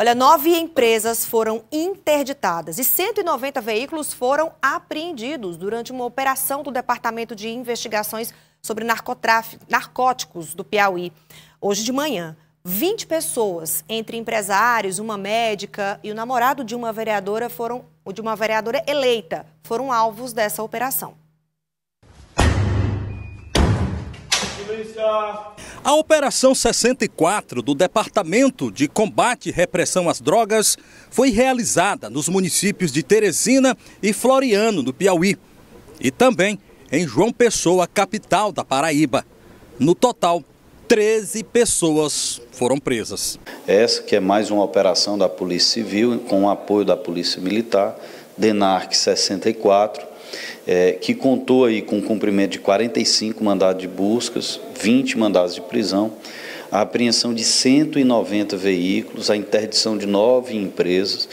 Olha, nove empresas foram interditadas e 190 veículos foram apreendidos durante uma operação do Departamento de Investigações sobre Narcóticos do Piauí. Hoje de manhã, 20 pessoas, entre empresários, uma médica e o namorado de uma vereadora foram, de uma vereadora eleita, foram alvos dessa operação. A Operação 64 do Departamento de Combate e Repressão às Drogas foi realizada nos municípios de Teresina e Floriano, do Piauí, e também em João Pessoa, capital da Paraíba. No total, 13 pessoas foram presas. Essa que é mais uma operação da Polícia Civil, com o apoio da Polícia Militar, DENARC 64, é, que contou aí com o cumprimento de 45 mandados de buscas, 20 mandados de prisão, a apreensão de 190 veículos, a interdição de nove empresas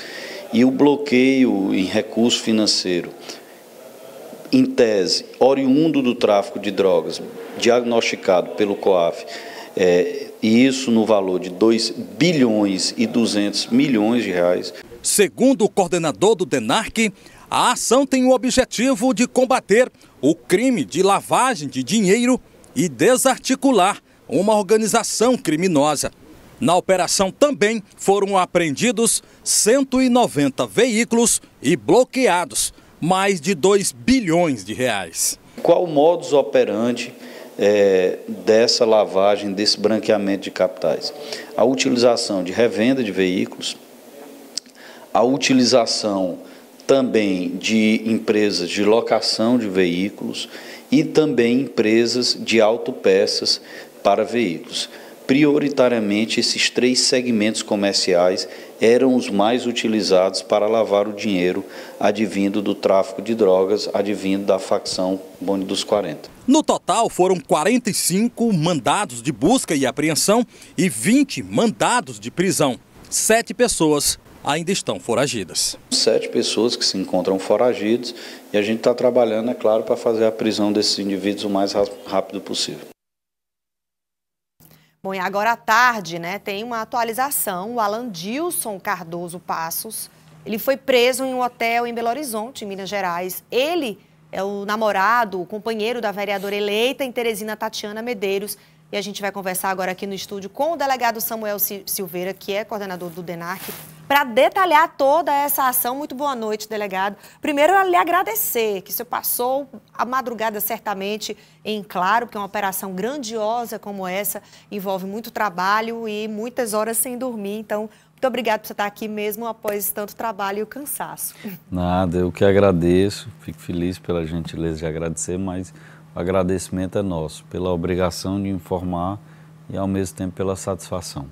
e o bloqueio em recurso financeiro, em tese, oriundo do tráfico de drogas, diagnosticado pelo COAF, é, e isso no valor de 2 bilhões e 200 milhões de reais. Segundo o coordenador do DENARC, a ação tem o objetivo de combater o crime de lavagem de dinheiro e desarticular uma organização criminosa. Na operação também foram apreendidos 190 veículos e bloqueados mais de 2 bilhões de reais. Qual o modus operandi é, dessa lavagem, desse branqueamento de capitais? A utilização de revenda de veículos, a utilização também de empresas de locação de veículos e também empresas de autopeças para veículos. Prioritariamente, esses três segmentos comerciais eram os mais utilizados para lavar o dinheiro advindo do tráfico de drogas, advindo da facção Bonde dos 40. No total, foram 45 mandados de busca e apreensão e 20 mandados de prisão. Sete pessoas ainda estão foragidas. Sete pessoas que se encontram foragidas e a gente está trabalhando, é claro, para fazer a prisão desses indivíduos o mais rápido possível. Bom, e agora à tarde, né, tem uma atualização. O Alan Dilson Cardoso Passos, ele foi preso em um hotel em Belo Horizonte, em Minas Gerais. Ele é o namorado, o companheiro da vereadora eleita em Teresina, Tatiana Medeiros. E a gente vai conversar agora aqui no estúdio com o delegado Samuel Silveira, que é coordenador do DENARC, para detalhar toda essa ação. Muito boa noite, delegado. Primeiro, eu lhe agradecer que o senhor passou a madrugada certamente em claro, porque uma operação grandiosa como essa envolve muito trabalho e muitas horas sem dormir. Então, muito obrigado por você estar aqui mesmo após tanto trabalho e o cansaço. Nada, eu que agradeço, fico feliz pela gentileza de agradecer, mas o agradecimento é nosso, pela obrigação de informar e ao mesmo tempo pela satisfação.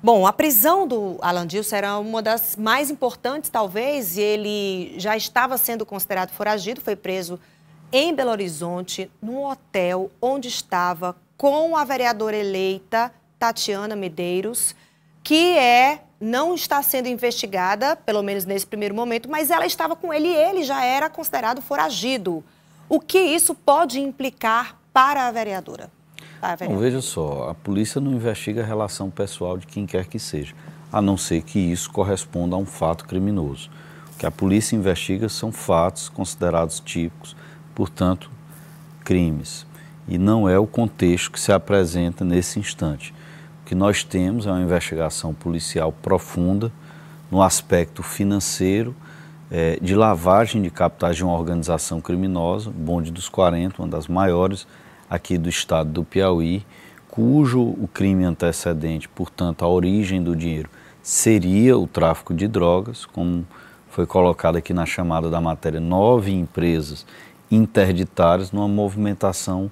Bom, a prisão do Alan Dilson era uma das mais importantes, talvez. Ele já estava sendo considerado foragido, foi preso em Belo Horizonte, num hotel onde estava com a vereadora eleita Tatiana Medeiros, que é não está sendo investigada, pelo menos nesse primeiro momento, mas ela estava com ele e ele já era considerado foragido. O que isso pode implicar para a vereadora? Ah, é veja só, a polícia não investiga a relação pessoal de quem quer que seja, a não ser que isso corresponda a um fato criminoso. O que a polícia investiga são fatos considerados típicos, portanto, crimes. E não é o contexto que se apresenta nesse instante. O que nós temos é uma investigação policial profunda no aspecto financeiro, é, de lavagem de capitais de uma organização criminosa, Bonde dos 40, uma das maiores aqui do estado do Piauí, cujo o crime antecedente, portanto, a origem do dinheiro, seria o tráfico de drogas, como foi colocado aqui na chamada da matéria, nove empresas interditárias numa movimentação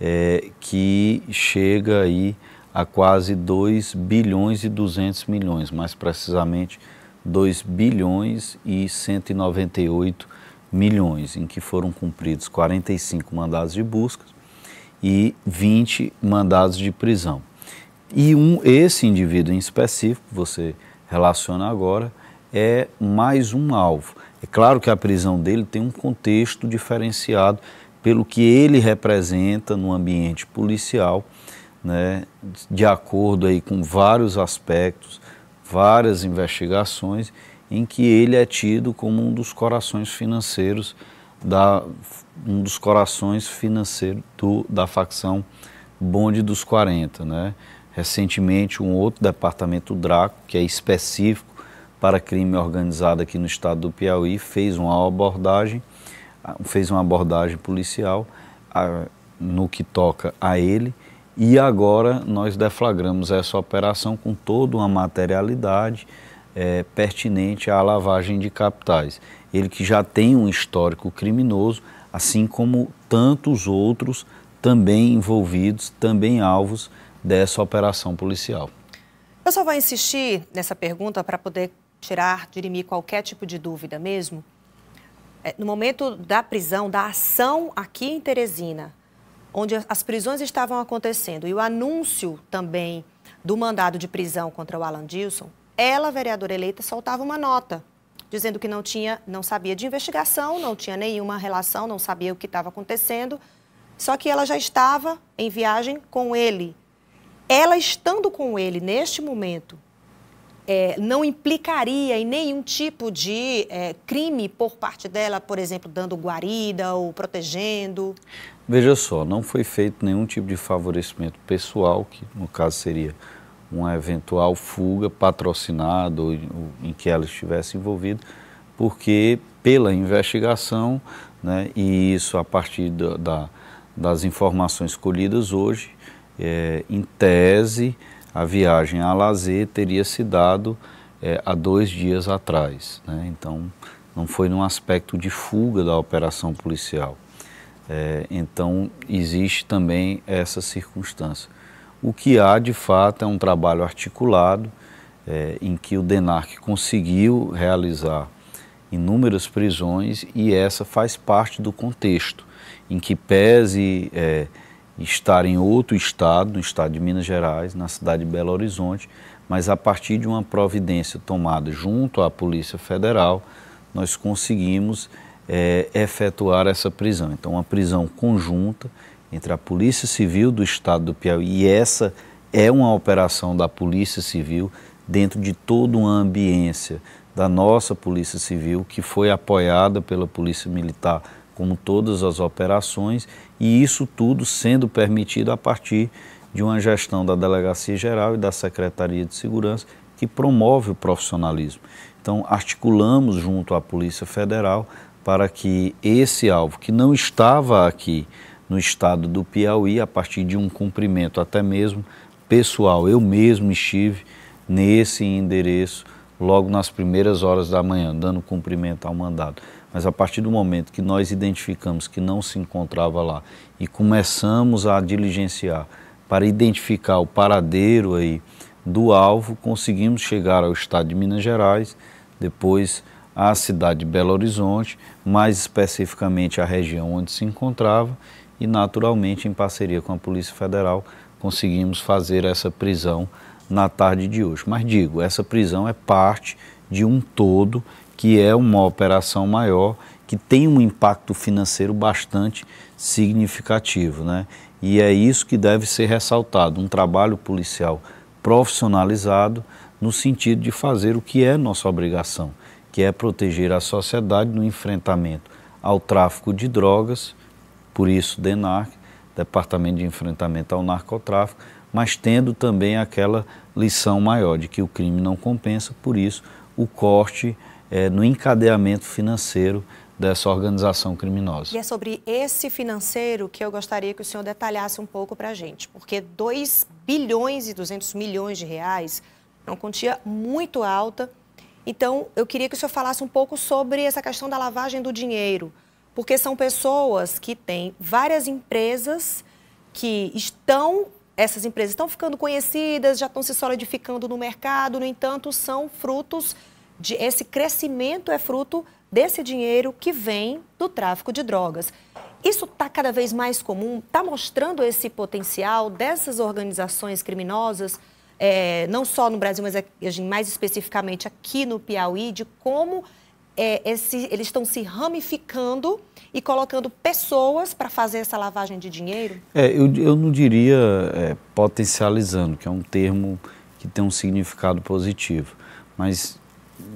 é, que chega aí a quase 2 bilhões e 200 milhões, mais precisamente 2 bilhões e 198 milhões, em que foram cumpridos 45 mandados de busca, e 20 mandados de prisão. E um, esse indivíduo em específico, você relaciona agora, é mais um alvo. É claro que a prisão dele tem um contexto diferenciado pelo que ele representa no ambiente policial, né, de acordo aí com vários aspectos, várias investigações, em que ele é tido como um dos corações financeiros da, um dos corações financeiros do, da facção Bonde dos 40. Né? Recentemente, um outro departamento, o DRACO, que é específico para crime organizado aqui no estado do Piauí, fez uma abordagem, ah, fez uma abordagem policial a, ah, no que toca a ele, e agora nós deflagramos essa operação com toda uma materialidade é, pertinente à lavagem de capitais ele que já tem um histórico criminoso, assim como tantos outros também envolvidos, também alvos dessa operação policial. Eu só vou insistir nessa pergunta para poder tirar, dirimir qualquer tipo de dúvida mesmo. É, no momento da prisão, da ação aqui em Teresina, onde as prisões estavam acontecendo e o anúncio também do mandado de prisão contra o Alan Dilson, ela, vereadora eleita, soltava uma nota dizendo que não tinha, não sabia de investigação, não tinha nenhuma relação, não sabia o que estava acontecendo. Só que ela já estava em viagem com ele. Ela estando com ele neste momento é, não implicaria em nenhum tipo de é, crime por parte dela, por exemplo, dando guarida ou protegendo? Veja só, não foi feito nenhum tipo de favorecimento pessoal, que no caso seria uma eventual fuga patrocinada ou em que ela estivesse envolvida, porque pela investigação, né, e isso a partir da, da, das informações colhidas hoje, é, em tese, a viagem a lazer teria se dado é, há dois dias atrás. Né? Então, não foi num aspecto de fuga da operação policial. É, então, existe também essa circunstância. O que há, de fato, é um trabalho articulado é, em que o DENARC conseguiu realizar inúmeras prisões e essa faz parte do contexto, em que pese é, estar em outro estado, no estado de Minas Gerais, na cidade de Belo Horizonte, mas a partir de uma providência tomada junto à Polícia Federal, nós conseguimos é, efetuar essa prisão. Então, uma prisão conjunta entre a Polícia Civil do Estado do Piauí e essa é uma operação da Polícia Civil dentro de toda uma ambiência da nossa Polícia Civil, que foi apoiada pela Polícia Militar, como todas as operações, e isso tudo sendo permitido a partir de uma gestão da Delegacia Geral e da Secretaria de Segurança que promove o profissionalismo. Então, articulamos junto à Polícia Federal para que esse alvo, que não estava aqui no estado do Piauí, a partir de um cumprimento até mesmo pessoal. Eu mesmo estive nesse endereço logo nas primeiras horas da manhã, dando cumprimento ao mandado. Mas a partir do momento que nós identificamos que não se encontrava lá e começamos a diligenciar para identificar o paradeiro aí do alvo, conseguimos chegar ao estado de Minas Gerais, depois à cidade de Belo Horizonte, mais especificamente à região onde se encontrava, e, naturalmente, em parceria com a Polícia Federal, conseguimos fazer essa prisão na tarde de hoje. Mas digo, essa prisão é parte de um todo que é uma operação maior que tem um impacto financeiro bastante significativo, né? E é isso que deve ser ressaltado, um trabalho policial profissionalizado no sentido de fazer o que é nossa obrigação, que é proteger a sociedade no enfrentamento ao tráfico de drogas por isso DENARC, Departamento de Enfrentamento ao Narcotráfico, mas tendo também aquela lição maior de que o crime não compensa, por isso o corte é, no encadeamento financeiro dessa organização criminosa. E é sobre esse financeiro que eu gostaria que o senhor detalhasse um pouco para a gente, porque 2 bilhões e 200 milhões de reais é uma quantia muito alta. Então, eu queria que o senhor falasse um pouco sobre essa questão da lavagem do dinheiro, porque são pessoas que têm várias empresas que estão, essas empresas estão ficando conhecidas, já estão se solidificando no mercado, no entanto, são frutos de esse crescimento é fruto desse dinheiro que vem do tráfico de drogas. Isso está cada vez mais comum, está mostrando esse potencial dessas organizações criminosas, é, não só no Brasil, mas mais especificamente aqui no Piauí, de como é, esse, é eles estão se ramificando e colocando pessoas para fazer essa lavagem de dinheiro? É, eu, eu não diria é, potencializando, que é um termo que tem um significado positivo, mas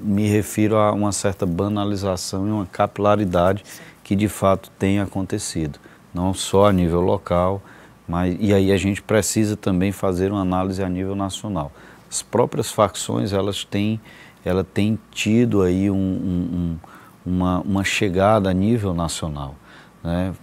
me refiro a uma certa banalização e uma capilaridade Sim. que de fato tem acontecido, não só a nível local, mas e aí a gente precisa também fazer uma análise a nível nacional. As próprias facções elas têm ela tem tido aí um, um, uma, uma chegada a nível nacional. Né?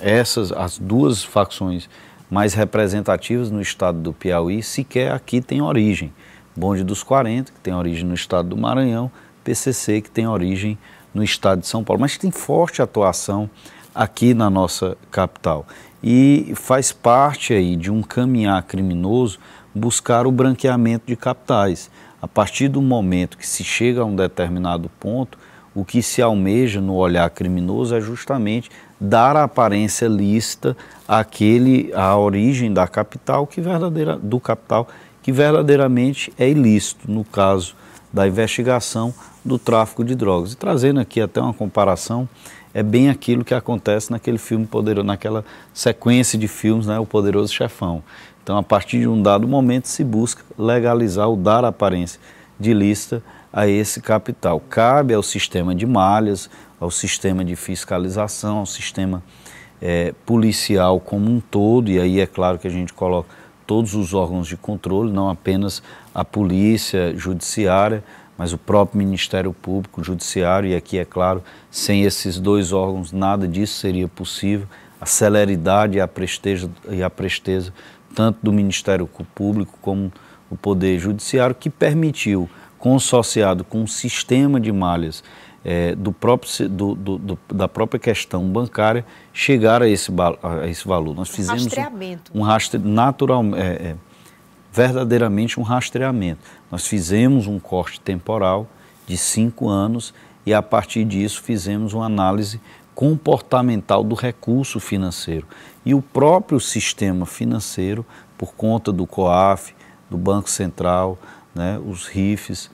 Essas, as duas facções mais representativas no estado do Piauí sequer aqui tem origem. Bonde dos 40, que tem origem no estado do Maranhão, PCC, que tem origem no estado de São Paulo, mas tem forte atuação aqui na nossa capital. E faz parte aí de um caminhar criminoso buscar o branqueamento de capitais. A partir do momento que se chega a um determinado ponto, o que se almeja no olhar criminoso é justamente dar a aparência lícita àquele, à origem da capital que verdadeira, do capital que verdadeiramente é ilícito, no caso da investigação do tráfico de drogas. E trazendo aqui até uma comparação, é bem aquilo que acontece naquele filme poderoso, naquela sequência de filmes, né, O Poderoso Chefão. Então, a partir de um dado momento, se busca legalizar ou dar aparência de lista a esse capital. Cabe ao sistema de malhas, ao sistema de fiscalização, ao sistema é, policial como um todo, e aí é claro que a gente coloca todos os órgãos de controle, não apenas a polícia judiciária, mas o próprio Ministério Público, o Judiciário, e aqui é claro, sem esses dois órgãos nada disso seria possível, a celeridade e a presteza, e a presteza tanto do Ministério Público como o Poder Judiciário, que permitiu, consorciado com um sistema de malhas é, do próprio, do, do, do, da própria questão bancária, chegar a esse, a esse valor. Nós fizemos um rastreamento, um, um rastre, natural, é, é, verdadeiramente um rastreamento. Nós fizemos um corte temporal de cinco anos e, a partir disso, fizemos uma análise comportamental do recurso financeiro. E o próprio sistema financeiro, por conta do COAF, do Banco Central, né, os RIFs,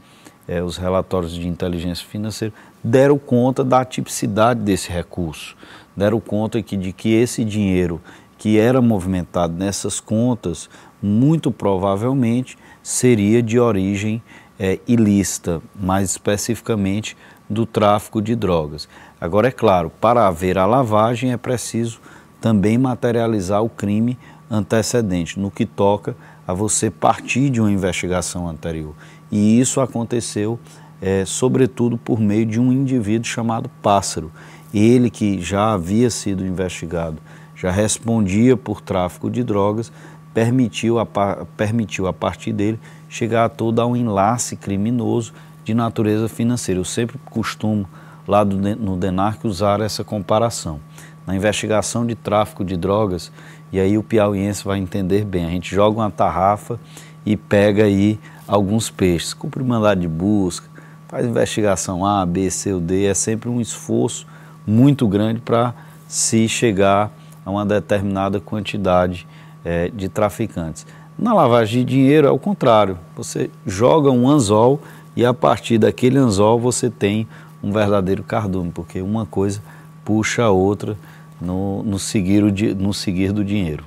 eh, os relatórios de inteligência financeira, deram conta da atipicidade desse recurso, deram conta que, de que esse dinheiro que era movimentado nessas contas, muito provavelmente seria de origem é, ilícita, mais especificamente do tráfico de drogas. Agora, é claro, para haver a lavagem é preciso também materializar o crime antecedente, no que toca a você partir de uma investigação anterior. E isso aconteceu, é, sobretudo, por meio de um indivíduo chamado Pássaro. Ele que já havia sido investigado já respondia por tráfico de drogas, permitiu a, permitiu a partir dele chegar a todo a um enlace criminoso de natureza financeira. Eu sempre costumo, lá do, no DENARC, usar essa comparação. Na investigação de tráfico de drogas, e aí o piauiense vai entender bem, a gente joga uma tarrafa e pega aí alguns peixes, cumpre mandado de busca, faz investigação A, B, C ou D, é sempre um esforço muito grande para se chegar a uma determinada quantidade é, de traficantes. Na lavagem de dinheiro é o contrário, você joga um anzol e a partir daquele anzol você tem um verdadeiro cardume, porque uma coisa puxa a outra no, no seguir, o, no seguir do dinheiro.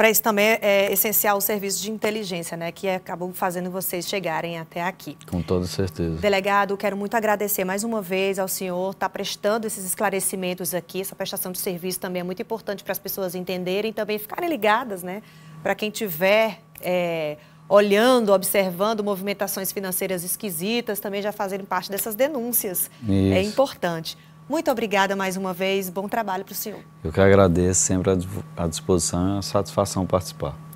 Para isso também é, é essencial o serviço de inteligência, né, que acabou fazendo vocês chegarem até aqui. Com toda certeza. Delegado, quero muito agradecer mais uma vez ao senhor estar tá prestando esses esclarecimentos aqui. Essa prestação de serviço também é muito importante para as pessoas entenderem e também ficarem ligadas, né? Para quem tiver é, olhando, observando movimentações financeiras esquisitas, também já fazerem parte dessas denúncias. É isso. É importante. Muito obrigada mais uma vez, bom trabalho para o senhor. Eu que agradeço, sempre à disposição e a satisfação participar.